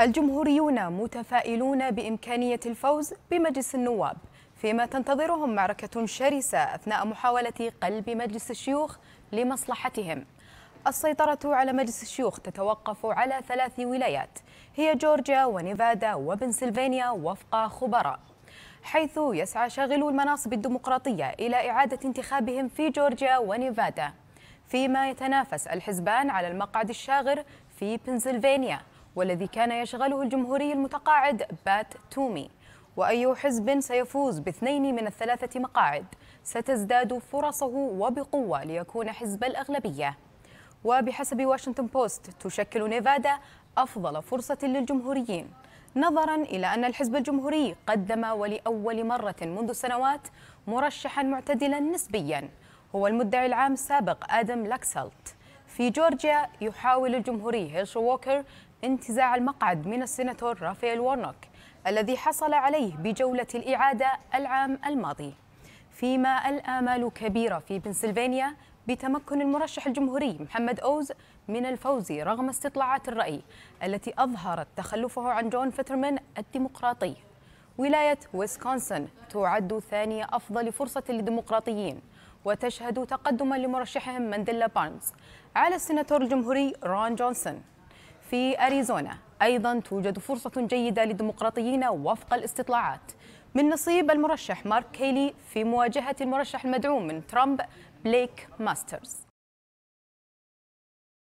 الجمهوريون متفائلون بإمكانية الفوز بمجلس النواب فيما تنتظرهم معركة شرسة أثناء محاولة قلب مجلس الشيوخ لمصلحتهم السيطرة على مجلس الشيوخ تتوقف على ثلاث ولايات هي جورجيا ونيفادا وبنسلفانيا وفق خبراء حيث يسعى شاغلو المناصب الديمقراطية إلى إعادة انتخابهم في جورجيا ونيفادا فيما يتنافس الحزبان على المقعد الشاغر في بنسلفانيا والذي كان يشغله الجمهوري المتقاعد بات تومي وأي حزب سيفوز باثنين من الثلاثة مقاعد ستزداد فرصه وبقوة ليكون حزب الأغلبية وبحسب واشنطن بوست تشكل نيفادا أفضل فرصة للجمهوريين نظرا إلى أن الحزب الجمهوري قدم ولأول مرة منذ سنوات مرشحا معتدلا نسبيا هو المدعي العام السابق آدم لاكسالت في جورجيا يحاول الجمهوري هيلش ووكر انتزاع المقعد من السيناتور رافائيل وارنوك الذي حصل عليه بجولة الإعادة العام الماضي فيما الآمال كبيرة في بنسلفانيا بتمكن المرشح الجمهوري محمد أوز من الفوز رغم استطلاعات الرأي التي أظهرت تخلفه عن جون فترمان الديمقراطي ولاية ويسكونسن تعد ثاني أفضل فرصة للديمقراطيين وتشهد تقدما لمرشحهم مانديلا بارنز على السناتور الجمهوري رون جونسون في أريزونا أيضا توجد فرصة جيدة للديمقراطيين وفق الاستطلاعات من نصيب المرشح مارك كيلي في مواجهة المرشح المدعوم من ترامب بليك ماسترز